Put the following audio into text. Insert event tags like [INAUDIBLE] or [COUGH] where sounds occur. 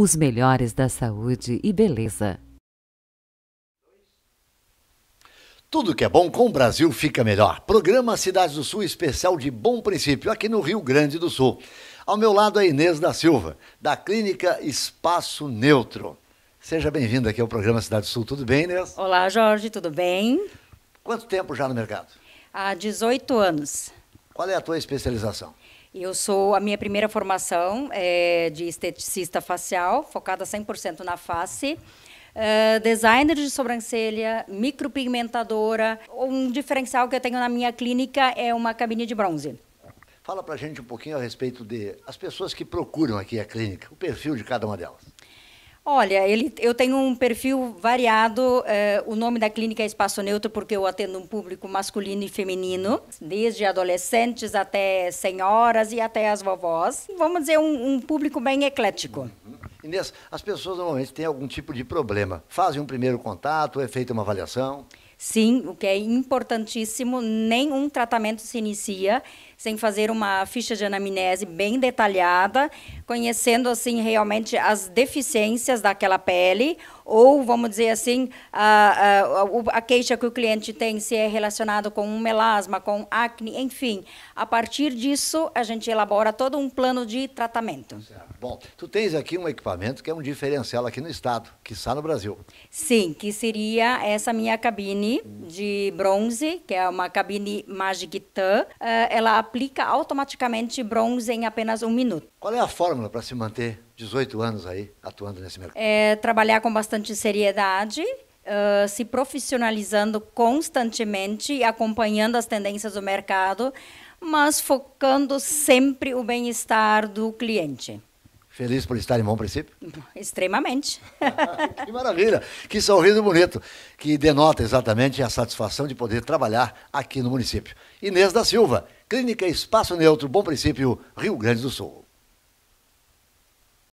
os melhores da saúde e beleza. Tudo que é bom com o Brasil fica melhor. Programa Cidades do Sul especial de bom princípio aqui no Rio Grande do Sul. Ao meu lado é Inês da Silva, da Clínica Espaço Neutro. Seja bem-vinda aqui ao programa Cidade do Sul. Tudo bem, Inês? Olá, Jorge, tudo bem? Quanto tempo já no mercado? Há 18 anos. Qual é a tua especialização? Eu sou a minha primeira formação é de esteticista facial, focada 100% na face. Uh, designer de sobrancelha, micropigmentadora. Um diferencial que eu tenho na minha clínica é uma cabine de bronze. Fala pra gente um pouquinho a respeito de as pessoas que procuram aqui a clínica, o perfil de cada uma delas. Olha, ele, eu tenho um perfil variado. Eh, o nome da clínica é Espaço Neutro porque eu atendo um público masculino e feminino, desde adolescentes até senhoras e até as vovós. Vamos dizer, um, um público bem eclético. Uhum. Inês, as pessoas normalmente têm algum tipo de problema. Fazem um primeiro contato, é feita uma avaliação? Sim, o que é importantíssimo, nenhum tratamento se inicia sem fazer uma ficha de anamnese bem detalhada, conhecendo assim realmente as deficiências daquela pele ou, vamos dizer assim, a, a, a queixa que o cliente tem se é relacionado com um melasma, com acne, enfim. A partir disso, a gente elabora todo um plano de tratamento. Certo. Bom, tu tens aqui um equipamento que é um diferencial aqui no estado, que está no Brasil. Sim, que seria essa minha cabine de bronze, que é uma cabine Magic Tan. Ah, ela aplica automaticamente bronze em apenas um minuto. Qual é a fórmula para se manter 18 anos aí atuando nesse mercado? É, trabalhar com bastante seriedade, uh, se profissionalizando constantemente e acompanhando as tendências do mercado, mas focando sempre o bem-estar do cliente. Feliz por estar em bom princípio? [LAUGHS] Extremamente. [LAUGHS] que maravilha, que sorriso bonito, que denota exatamente a satisfação de poder trabalhar aqui no município. Inês da Silva, Clínica Espaço Neutro, Bom Princípio, Rio Grande do Sul.